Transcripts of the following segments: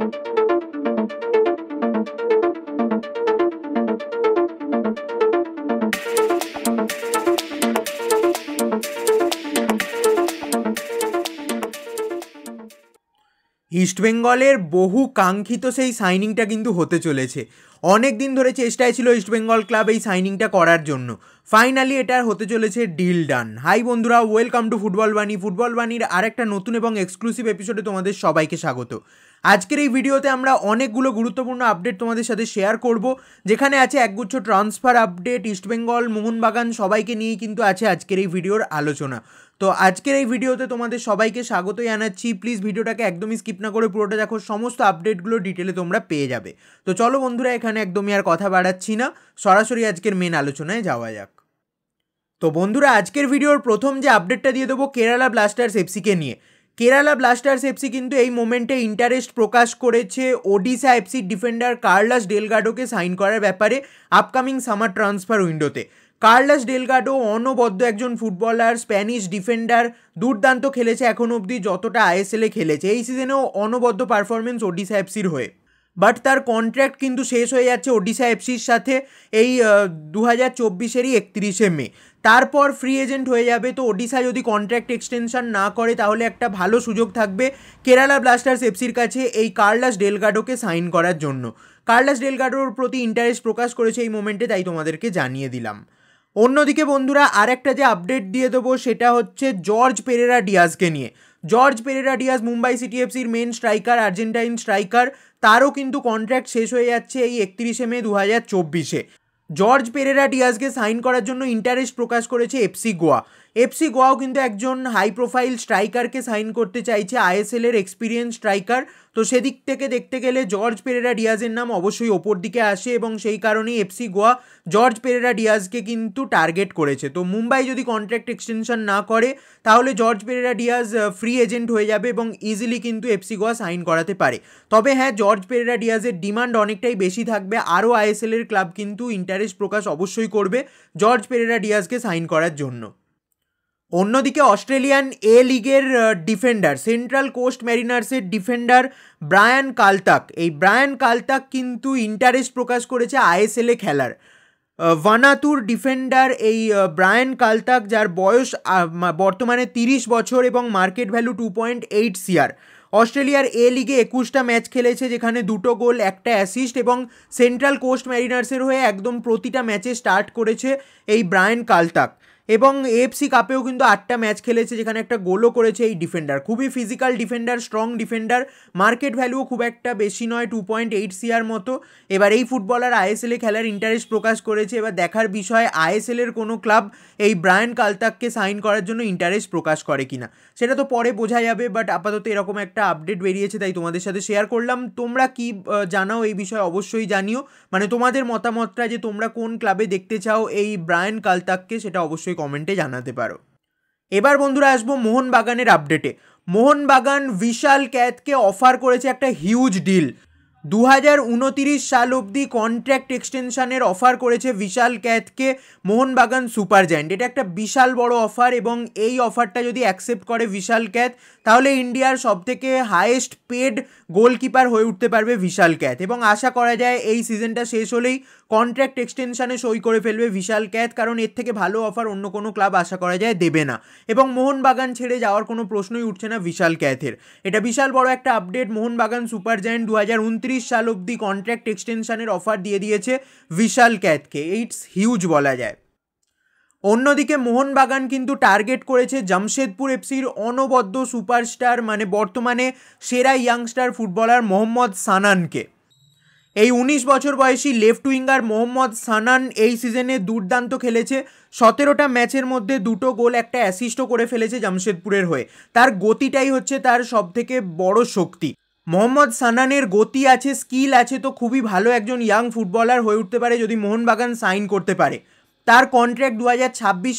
ইস্টবেঙ্গলের বহু কাঙ্ক্ষিত সেই সাইনিংটা কিন্তু হতে চলেছে অনেক দিন ধরে চেষ্টায় ছিল ইস্টবেঙ্গল ক্লাব এই সাইনিংটা করার জন্য ফাইনালি এটার হতে চলেছে ডিল ডান হাই বন্ধুরা welcome to football Bani football বাণীর আরেকটা নতুন এবং এক্সক্লুসিভ এপিসোডে তোমাদের সবাইকে স্বাগত আজকের এই ভিডিওতে আমরা অনেকগুলো গুরুত্বপূর্ণ আপডেট তোমাদের সাথে শেয়ার করব যেখানে আছে একগুচ্ছ ট্রান্সফার আপডেট ইস্টবেঙ্গল মোহনবাগান সবাইকে নিয়েই কিন্তু আছে আজকের এই ভিডিওর আলোচনা তো আজকের এই ভিডিওতে তোমাদের সবাইকে স্বাগতই জানাচ্ছি প্লিজ ভিডিওটাকে একদমই স্কিপ না করে পুরোটা দেখো সমস্ত আপডেটগুলো ডিটেলে তোমরা পেয়ে যাবে তো চলো বন্ধুরা এখানে একদমই আর কথা বাড়াচ্ছি না সরাসরি আজকের মেন আলোচনায় যাওয়া যাক তো বন্ধুরা আজকের ভিডিওর প্রথম যে আপডেটটা দিয়ে দেবো কেরালা ব্লাস্টার্স এফসিকে নিয়ে কেরালা ব্লাস্টার্স এফসি কিন্তু এই মোমেন্টে ইন্টারেস্ট প্রকাশ করেছে ওডিশা এফসির ডিফেন্ডার কার্লাস ডেলগাডোকে সাইন করার ব্যাপারে আপকামিং সামার ট্রান্সফার উইন্ডোতে কার্লাস ডেলগাডো অনবদ্য একজন ফুটবলার স্প্যানিশ ডিফেন্ডার দুর্দান্ত খেলেছে এখন অবধি যতটা আইএসএলে খেলেছে এই সিজনেও অনবদ্য পারফরমেন্স ওডিশা এফসির হয়ে বাট তার কন্ট্র্যাক্ট কিন্তু শেষ হয়ে যাচ্ছে ওডিশা এফসির সাথে এই দু হাজার চব্বিশেরই একত্রিশে মে তারপর ফ্রি এজেন্ট হয়ে যাবে তো ওডিশা যদি কন্ট্র্যাক্ট এক্সটেনশন না করে তাহলে একটা ভালো সুযোগ থাকবে কেরালা ব্লাস্টার্স এফসির কাছে এই কার্লাস ডেলগাডোকে সাইন করার জন্য কার্লাস ডেলগাডোর প্রতি ইন্টারেস্ট প্রকাশ করেছে এই মোমেন্টে তাই তোমাদেরকে জানিয়ে দিলাম অন্যদিকে বন্ধুরা আরেকটা যে আপডেট দিয়ে দেবো সেটা হচ্ছে জর্জ পেরেরা ডিয়াজকে নিয়ে George Pereyra Diaz Mumbai city এফসির মেন স্ট্রাইকার আর্জেন্টাইন স্ট্রাইকার তারও কিন্তু কন্ট্রাক্ট শেষ হয়ে যাচ্ছে এই একত্রিশে মে দু হাজার চব্বিশে জর্জ পেরেরা ডিয়াসকে সাইন করার জন্য ইন্টারেস্ট প্রকাশ করেছে এফসি গোয়া এফসি গোয়াও কিন্তু একজন হাই প্রোফাইল স্ট্রাইকারকে সাইন করতে চাইছে আইএসএলের এক্সপিরিয়েন্স স্ট্রাইকার তো সেদিক থেকে দেখতে গেলে জর্জ পেরেরা ডিয়াজের নাম অবশ্যই ওপর দিকে আসে এবং সেই কারণেই এফসি গোয়া জর্জ পেরেরা ডিয়াজকে কিন্তু টার্গেট করেছে তো মুম্বাই যদি কন্ট্রাক্ট এক্সটেনশন না করে তাহলে George Pereyra Diaz free agent হয়ে যাবে এবং ইজিলি কিন্তু এফসি গোয়া সাইন করাতে পারে তবে হ্যাঁ জর্জ পেরেরা ডিয়াজের ডিমান্ড অনেকটাই বেশি থাকবে আরও আইএসএলের ক্লাব কিন্তু ইন্টারেস্ট প্রকাশ অবশ্যই করবে জর্জ পেরেরা ডিয়াজকে সাইন করার জন্য অন্যদিকে অস্ট্রেলিয়ান এ লিগের ডিফেন্ডার সেন্ট্রাল কোস্ট ম্যারিনার্সের ডিফেন্ডার ব্রায়ান কালতাক এই ব্রায়ান কালতাক কিন্তু ইন্টারেস্ট প্রকাশ করেছে আইএসএলে খেলার ভানাতুর ডিফেন্ডার এই ব্রায়ান কালতাক যার বয়স বর্তমানে তিরিশ বছর এবং market value two point eight সিয়ার অস্ট্রেলিয়ার এ লিগে একুশটা ম্যাচ খেলেছে যেখানে দুটো গোল একটা অ্যাসিস্ট এবং সেন্ট্রাল কোস্ট ম্যারিনার্সের হয়ে একদম প্রতিটা ম্যাচে স্টার্ট করেছে এই ব্রায়ান কালতাক এবং এফসি কাপেও কিন্তু আটটা ম্যাচ খেলেছে যেখানে একটা গোলও করেছে এই ডিফেন্ডার খুবই physical defender strong defender market ভ্যালুও খুব একটা বেশি নয় টু পয়েন্ট এইট সিআর মতো এবার এই ফুটবলার আইএসএলে খেলার ইন্টারেস্ট প্রকাশ করেছে এবার দেখার বিষয় আইএসএলের কোনো ক্লাব এই ব্রায়ান কালতাককে সাইন করার জন্য ইন্টারেস্ট প্রকাশ করে কিনা সেটা তো পরে বোঝা যাবে বাট আপাতত এরকম একটা আপডেট বেরিয়েছে তাই তোমাদের সাথে শেয়ার করলাম তোমরা কি জানাও এই বিষয়ে অবশ্যই জানিও মানে তোমাদের মতামতটা যে তোমরা কোন ক্লাবে দেখতে চাও এই ব্রায়ান কালতাককে সেটা অবশ্যই কমেন্টে জানাতে পারো এবার বন্ধুরা আসবো মোহনবাগানের আপডেটে মোহনবাগান বিশাল ক্যাথকে অফার করেছে একটা হিউজ ডিল দু হাজার সাল অবধি কন্ট্র্যাক্ট এক্সটেনশানের অফার করেছে বিশাল ক্যাথকে মোহনবাগান সুপার জায়েন্ট এটা একটা বিশাল বড় অফার এবং এই অফারটা যদি অ্যাকসেপ্ট করে বিশাল ক্যাথ তাহলে ইন্ডিয়ার সবথেকে হায়েস্ট পেড গোলকিপার হয়ে উঠতে পারবে বিশাল ক্যাথ এবং আশা করা যায় এই সিজনটা শেষ হলেই কন্ট্র্যাক্ট এক্সটেনশানে সই করে ফেলবে বিশাল ক্যাথ কারণ এর থেকে ভালো অফার অন্য কোনো ক্লাব আশা করা যায় দেবে না এবং মোহনবাগান ছেড়ে যাওয়ার কোনো প্রশ্নই উঠছে না বিশাল ক্যাথের এটা বিশাল বড় একটা আপডেট মোহনবাগান সুপার জায়েন্ট দু হাজার চৌত্রিশ সাল অবধি কন্ট্র্যাক্ট এক্সটেনশানের অফার দিয়ে দিয়েছে বিশাল ক্যাথকে ইটস হিউজ বলা যায় অন্যদিকে মোহনবাগান কিন্তু টার্গেট করেছে জামশেদপুর এফসির অনবদ্য সুপারস্টার মানে বর্তমানে সেরা ইয়াংস্টার ফুটবলার মোহাম্মদ সানানকে এই উনিশ বছর বয়সী লেফট উইঙ্গার মোহাম্মদ সানান এই সিজনে দুর্দান্ত খেলেছে সতেরোটা ম্যাচের মধ্যে দুটো গোল একটা অ্যাসিস্টও করে ফেলেছে জামশেদপুরের হয়ে তার গতিটাই হচ্ছে তার সবথেকে বড় শক্তি মোহাম্মদ সানানের গতি আছে স্কিল আছে তো খুবই ভালো একজন ইয়াং ফুটবলার হয়ে উঠতে পারে যদি মোহনবাগান সাইন করতে পারে তার কন্ট্র্যাক্ট দু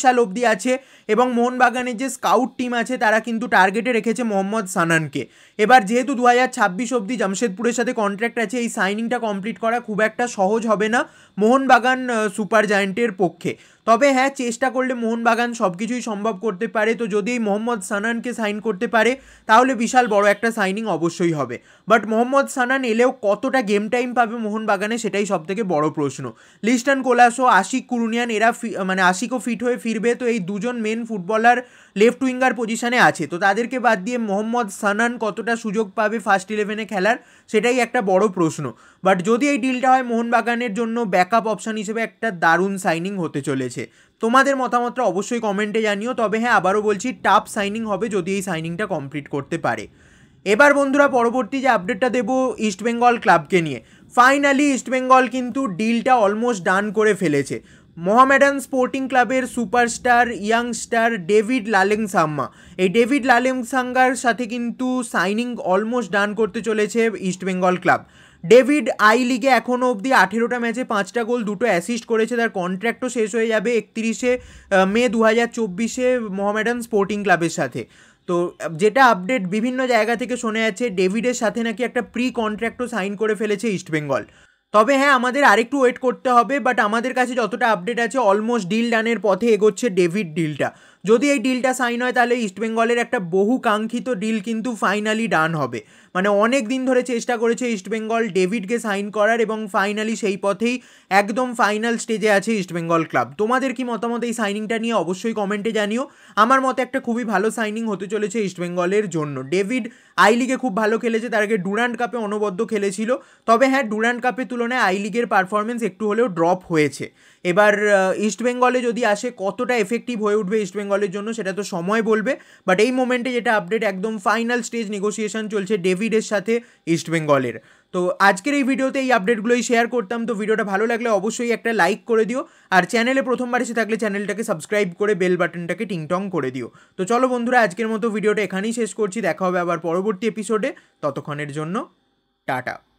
সাল অবধি আছে এবং মোহনবাগানের যে স্কাউট টিম আছে তারা কিন্তু টার্গেটে রেখেছে মোহাম্মদ সানানকে এবার যেহেতু দু হাজার ছাব্বিশ অবধি জামশেদপুরের সাথে কন্ট্র্যাক্ট আছে এই সাইনিংটা কমপ্লিট করা খুব একটা সহজ হবে না মোহনবাগান সুপার জায়েন্টের পক্ষে তবে হ্যাঁ চেষ্টা করলে মোহনবাগান সব কিছুই সম্ভব করতে পারে তো যদি এই মোহাম্মদ সানানকে সাইন করতে পারে তাহলে বিশাল বড় একটা সাইনিং অবশ্যই হবে বাট মোহাম্মদ সানান এলেও কতটা গেম টাইম পাবে মোহনবাগানে সেটাই সবথেকে বড় প্রশ্ন লিস্টান কোলাসো আশিক কুরুনিয়ান মানে এরা মানে আশিকও ফিট হয়ে ফিরবে তো এই দুজন মেন ফুটবলার লেফট উইঙ্গার পজিশানে আছে তো তাদেরকে বাদ দিয়ে মোহাম্মদ সানান কতটা সুযোগ পাবে ফার্স্ট ইলেভেনে খেলার সেটাই একটা বড় প্রশ্ন বাট যদি এই ডিলটা হয় মোহনবাগানের জন্য ব্যাকআপ অপশান হিসেবে একটা দারুণ সাইনিং হতে চলেছে তোমাদের মতামতটা অবশ্যই কমেন্টে জানিও তবে হ্যাঁ আবারও বলছি টাফ সাইনিং হবে যদি এই সাইনিংটা কমপ্লিট করতে পারে এবার বন্ধুরা পরবর্তী যে আপডেটটা দেবো ইস্টবেঙ্গল ক্লাবকে নিয়ে ফাইনালি ইস্টবেঙ্গল কিন্তু ডিলটা অলমোস্ট ডান করে ফেলেছে মোহামেডান স্পোর্টিং ক্লাবের superstar youngster David Lalhlansanga এই ডেভিড লালেং সাঙ্গার সাথে কিন্তু সাইনিং অলমোস্ট ডান করতে চলেছে ইস্টবেঙ্গল ক্লাব ডেভিড আই লিগে এখনও অবধি আঠেরোটা ম্যাচে পাঁচটা গোল দুটো অ্যাসিস্ট করেছে তার কন্ট্র্যাক্টও শেষ হয়ে যাবে একত্রিশে মে দু হাজার চব্বিশে মোহামেডান স্পোর্টিং ক্লাবের সাথে তো যেটা আপডেট বিভিন্ন জায়গা থেকে শোনা যাচ্ছে ডেভিডের সাথে নাকি একটা প্রি কন্ট্র্যাক্টও সাইন করে ফেলেছে ইস্টবেঙ্গল তবে হ্যাঁ আমাদের আরেকটু ওয়েট করতে হবে বাট আমাদের কাছে যতটা আপডেট আছে অলমোস্ট ডিল ডানের পথে এগোচ্ছে ডেভিড ডিলটা যদি এই ডিলটা সাইন হয় তাহলে ইস্টবেঙ্গলের একটা বহু কাঙ্ক্ষিত ডিল কিন্তু ফাইনালি ডান হবে মানে অনেক দিন ধরে চেষ্টা করেছে ইস্টবেঙ্গল ডেভিডকে সাইন করার এবং ফাইনালি সেই পথেই একদম ফাইনাল স্টেজে আছে ইস্টবেঙ্গল ক্লাব তোমাদের কি মতামত এই সাইনিংটা নিয়ে অবশ্যই কমেন্টে জানিও আমার মতে একটা খুবই ভালো সাইনিং হতে চলেছে ইস্টবেঙ্গলের জন্য ডেভিড আই লিগে খুব ভালো খেলেছে তার আগে ডুরান্ড কাপে অনবদ্য খেলেছিল তবে হ্যাঁ ডুরান্ড কাপের তুলনায় আই লিগের পারফরমেন্স একটু হলেও ড্রপ হয়েছে এবার ইস্টবেঙ্গলে যদি আসে কতটা এফেক্টিভ হয়ে উঠবে ইস্টবেঙ্গলের জন্য সেটা তো সময় বলবে বাট এই মোমেন্টে যেটা আপডেট একদম ফাইনাল স্টেজ নেগোসিয়েশন চলছে ডেভিডের সাথে ইস্টবেঙ্গলের তো আজকের এই ভিডিওতে এই আপডেটগুলোই শেয়ার করতাম তো ভিডিওটা ভালো লাগলে অবশ্যই একটা লাইক করে দিও আর চ্যানেলে প্রথমবার এসে থাকলে চ্যানেলটাকে সাবস্ক্রাইব করে বেল বাটনটাকে টিংটং করে দিও তো চলো বন্ধুরা আজকের মতো ভিডিওটা এখানেই শেষ করছি দেখা হবে আবার পরবর্তী এপিসোডে ততক্ষণের জন্য টাটা